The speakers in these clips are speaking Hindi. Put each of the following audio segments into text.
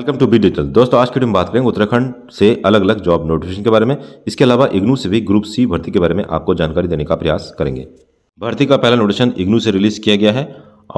वेलकम टू बी डिजिटल दोस्तों आज की वीडियो में बात करेंगे उत्तराखंड से अलग अलग जॉब नोटिफिकेशन के बारे में इसके अलावा इग्नू से भी ग्रुप सी भर्ती के बारे में आपको जानकारी देने का प्रयास करेंगे भर्ती का पहला नोटिफिकेशन इग्नू से रिलीज किया गया है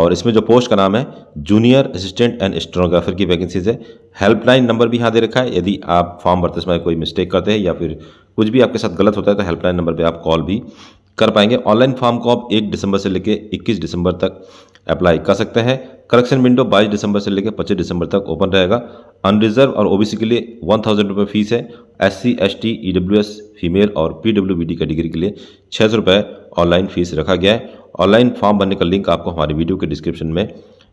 और इसमें जो पोस्ट का नाम है जूनियर असिस्टेंट एंड स्टोनोग्राफर की वैकेंसीज है हेल्पलाइन नंबर भी यहाँ दे रखा है यदि आप फॉर्म भरते समय कोई मिस्टेक करते हैं या फिर कुछ भी आपके साथ गलत होता है तो हेल्पलाइन नंबर पर आप कॉल भी कर पाएंगे ऑनलाइन फॉर्म को आप एक दिसंबर से लेकर इक्कीस दिसंबर तक अप्लाई कर सकते हैं करेक्शन विंडो 22 दिसंबर से लेकर 25 दिसंबर तक ओपन रहेगा अनरिजर्व और ओबीसी के लिए वन थाउजेंड रुपये फीस है S C S T E W S female और P W B D category के लिए छः सौ रुपये ऑनलाइन फीस रखा गया है ऑनलाइन फॉर्म भरने का लिंक आपको हमारी वीडियो के डिस्क्रिप्शन में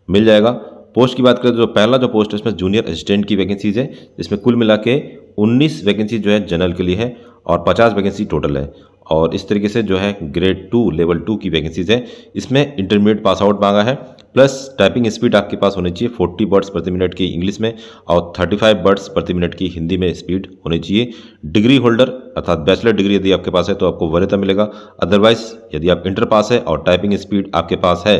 मिल जाएगा पोस्ट की बात करें तो पहला जो पोस्ट है इसमें जूनियर असिस्टेंट की वैकेंसीज है इसमें कुल मिला के उन्नीस वैकेंसी जो है जनरल के लिए है और पचास वैकेंसी टोटल है और इस तरीके से जो है ग्रेड टू लेवल टू की वैकेंसीज है इसमें इंटरमीडिएट पास आउट मांगा है प्लस टाइपिंग स्पीड आपके पास होनी चाहिए 40 वर्ड्स प्रति मिनट की इंग्लिश में और 35 वर्ड्स प्रति मिनट की हिंदी में स्पीड होनी चाहिए डिग्री होल्डर अर्थात बैचलर डिग्री यदि आपके पास है तो आपको वरिता मिलेगा अदरवाइज यदि आप इंटर पास है और टाइपिंग स्पीड आपके पास है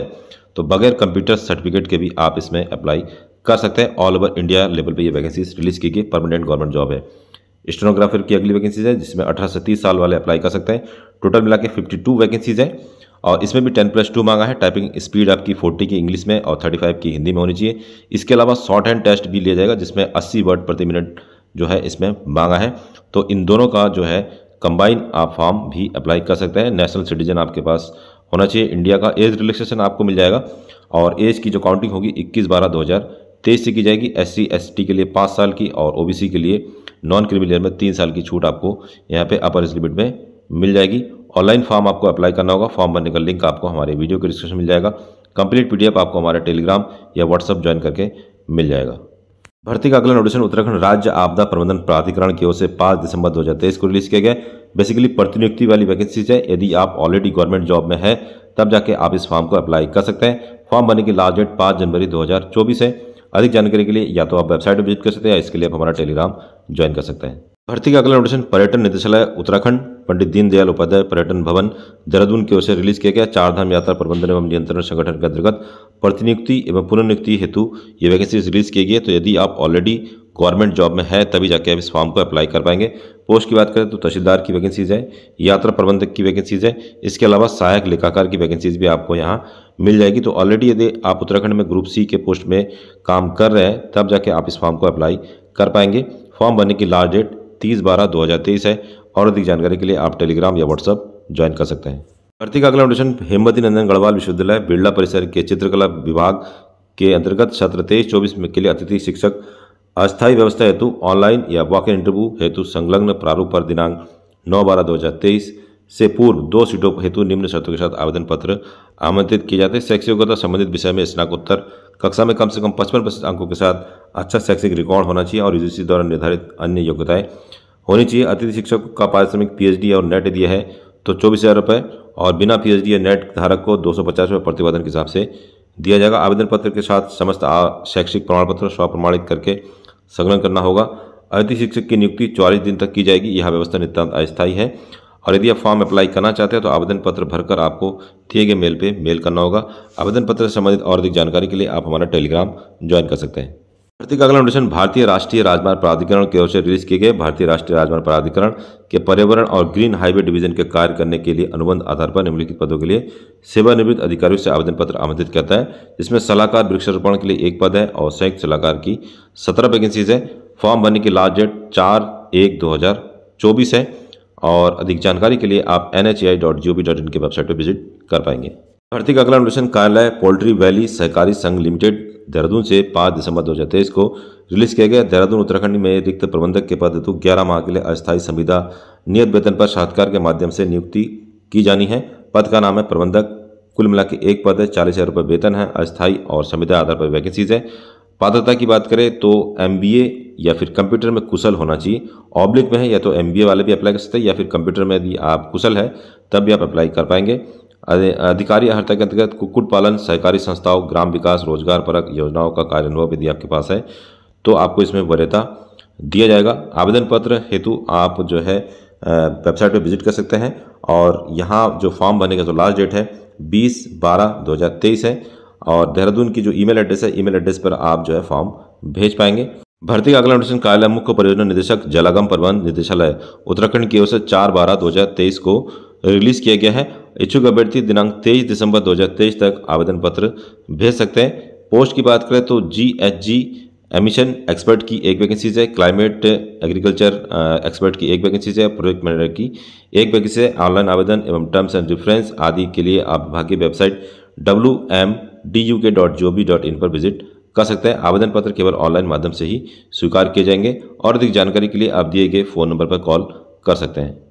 तो बगैर कंप्यूटर सर्टिफिकेट के भी आप इसमें अप्लाई कर सकते हैं ऑल ओवर इंडिया लेवल पर यह वैकेंसीज रिलीज की गई परमानेंट गवर्नमेंट जॉब है स्टेनोग्राफर की अगली वैकेंसीज है जिसमें अठारह से तीस साल वाले अप्लाई कर सकते हैं टोटल मिला के फिफ्टी टू वैकेंसीज हैं और इसमें भी टेन प्लस टू मांगा है टाइपिंग स्पीड आपकी फोर्टी की इंग्लिश में और थर्टी फाइव की हिंदी में होनी चाहिए इसके अलावा शॉर्ट हैंड टेस्ट भी लिया जाएगा जिसमें अस्सी वर्ड प्रति मिनट जो है इसमें मांगा है तो इन दोनों का जो है कंबाइन आप फॉर्म भी अप्लाई कर सकते हैं नेशनल सिटीजन आपके पास होना चाहिए इंडिया का एज रिलेक्सेशन आपको मिल जाएगा और एज की जो काउंटिंग होगी इक्कीस बारह दो हज़ार तेईस से की जाएगी एस सी के लिए पाँच साल की और ओ के लिए नॉन क्रिमिनल में तीन साल की छूट आपको यहाँ पर अपर एज लिमिट में मिल जाएगी ऑनलाइन फॉर्म आपको अप्लाई करना होगा फॉर्म भरने का लिंक आपको हमारे वीडियो के डिस्क्रिप्शन मिल जाएगा कंप्लीट पीडीएफ आपको हमारे टेलीग्राम या व्हाट्सअप ज्वाइन करके मिल जाएगा भर्ती का अगला नोटिशन उत्तराखंड राज्य आपदा प्रबंधन प्राधिकरण की ओर से 5 दिसंबर 2023 को रिलीज किया गया बेसिकली प्रतिनियुक्ति वाली वैकेंसीज है यदि आप ऑलरेडी गवर्नमेंट जॉब में है तब जाके आप इस फॉर्म को अप्लाई कर सकते हैं फॉर्म भरने की लास्ट डेट पाँच जनवरी चौबीस है अधिक जानकारी के लिए या तो आप वेबसाइट विजिट कर सकते हैं या इसके लिए आप हमारा टेलीग्राम ज्वाइन कर सकते हैं भर्ती का अगला नोटिशन पर्यटन निदेशालय उत्तराखंड पंडित दीनदयाल उपाध्याय पर्यटन भवन देहरादून की ओर से रिलीज किया गया चारधाम यात्रा प्रबंधन एवं नियंत्रण संगठन के अंतर्गत प्रतिनियुक्ति एवं पुनर्नियुक्ति हेतु ये वैकेंसीज रिलीज की गई है तो यदि आप ऑलरेडी गवर्नमेंट जॉब में है तभी जाके आप इस फॉर्म को अप्लाई कर पाएंगे पोस्ट की बात करें तो तहसीलदार की वैकेंसीज़ है यात्रा प्रबंधक की वैकेंसीज़ है इसके अलावा सहायक लेखाकार की वैकेंसीज़ भी आपको यहाँ मिल जाएगी तो ऑलरेडी यदि आप उत्तराखंड में ग्रुप सी के पोस्ट में काम कर रहे हैं तब जाके आप इस फॉर्म को अप्लाई कर पाएंगे फॉर्म भरने की लास्ट डेट तीस बारह दो हज़ार तेईस है और अधिक जानकारी के लिए आप टेलीग्राम या व्हाट्सअप ज्वाइन कर सकते हैं भर्ती का अगला हेमवती नंदन गढ़वाल विश्वविद्यालय बिरला परिसर के चित्रकला विभाग के अंतर्गत सत्र तेईस चौबीस में के लिए अतिथि शिक्षक अस्थायी व्यवस्था हेतु ऑनलाइन या वॉक इन इंटरव्यू हेतु संलग्न प्रारूप पर दिनांक नौ बारह दो हज़ार तेईस से पूर्व दो सीटों हेतु निम्न शर्तों के साथ आवेदन पत्र आमंत्रित किए जाते हैं शैक्षिक योग्यता संबंधित विषय में स्नाकोत्तर कक्षा में कम से कम पचपन प्रतिशत अंकों के साथ अच्छा शैक्षिक रिकॉर्ड होना चाहिए और यूजीसी द्वारा निर्धारित अन्य योग्यताएं होनी चाहिए अतिथि शिक्षक का पारिश्रमिक पीएचडी और नेट दिया है तो चौबीस हज़ार रुपये और बिना पीएचडी या नेट धारक को दो सौ पचास रुपये प्रतिवेदन के हिसाब से दिया जाएगा आवेदन पत्र के साथ समस्त शैक्षिक प्रमाण पत्र स्वप्रमाणित करके संग्रहण करना होगा अतिथि शिक्षक की नियुक्ति चौवालीस दिन तक की जाएगी यह व्यवस्था नितान्त अस्थायी है और यदि आप फॉर्म अप्लाई करना चाहते हैं तो आवेदन पत्र भरकर आपको दिए गए मेल पे मेल करना होगा आवेदन पत्र से संबंधित और अधिक जानकारी के लिए आप हमारा टेलीग्राम ज्वाइन कर सकते हैं भर्ती अगला नोटिशन भारतीय राष्ट्रीय राजमार्ग प्राधिकरण की ओर से रिलीज किए गए भारतीय राष्ट्रीय राजमार्ग प्राधिकरण के पर्यावरण और ग्रीन हाईवे डिवीजन के कार्य करने के लिए अनुबंध आधार पर निम्नलिखित पदों के लिए सेवानिवृत्त अधिकारियों से आवेदन पत्र आमंत्रित करता है जिसमें सलाहकार वृक्षारोपण के लिए एक पद है और संयुक्त सलाहकार की सत्रह वैकेंसीज है फॉर्म भरने की लास्ट डेट चार एक दो हजार चौबीस है और अधिक जानकारी के लिए आप N H I dot G O V dot in की वेबसाइट पर विजिट कर पाएंगे भर्ती का अगला नोटिशन कार्यालय पोल्ट्री वैली सहकारी संघ लिमिटेड देहरादून से पाँच दिसंबर दो को रिलीज किया गया देहरादून उत्तराखंड में रिक्त प्रबंधक के पद हेतु तो ग्यारह माह के लिए अस्थायी संविदा नियत वेतन पर साक्षात्कार के माध्यम से नियुक्ति की जानी है पद का नाम है प्रबंधक कुल मिला के एक पद है चालीस हज़ार रुपये वेतन है अस्थायी और संविदा आधार पर वैकेंसीज है पात्रता की बात करें तो एम या फिर कंप्यूटर में कुशल होना चाहिए ऑब्लिक में है या तो एम वाले भी अप्लाई कर सकते हैं या फिर कंप्यूटर में यदि आप कुशल है तब भी आप अप्लाई कर पाएंगे अधिकारी हड़ताल के अंतर्गत कुक्कुट पालन सहकारी संस्थाओं ग्राम विकास रोजगार परक योजनाओं का अनुभव यदि आपके पास है तो आपको इसमें वरीयता दिया जाएगा आवेदन पत्र हेतु आप जो है वेबसाइट पर विजिट कर सकते हैं और यहाँ जो फॉर्म भरने का जो लास्ट डेट है बीस बारह दो हज़ार तेईस है और देहरादून की जो ईमेल एड्रेस है ईमेल एड्रेस पर आप जो है फॉर्म भेज पाएंगे भर्ती का अगला नोटिस कार्यालय मुख्य परियोजना निदेशक जलागम प्रबंध निदेशालय उत्तराखंड की ओर से चार बारह दो हज़ार तेईस को रिलीज किया गया है इच्छुक अभ्यर्थी दिनांक तेईस दिसंबर 2023 तक आवेदन पत्र भेज सकते हैं पोस्ट की बात करें तो G H G emission expert की एक वैकेंसीज है क्लाइमेट एग्रीकल्चर एक्सपर्ट की एक वैकेंसीज है प्रोजेक्ट मैनेजर की एक वैकेंसी है ऑनलाइन आवेदन एवं टर्म्स एंड रिफरेंस आदि के लिए आप विभागीय website W M D U K dot G O dot in पर विजिट कर सकते हैं आवेदन पत्र केवल ऑनलाइन माध्यम से ही स्वीकार किए जाएंगे और अधिक जानकारी के लिए आप दिए गए फ़ोन नंबर पर कॉल कर सकते हैं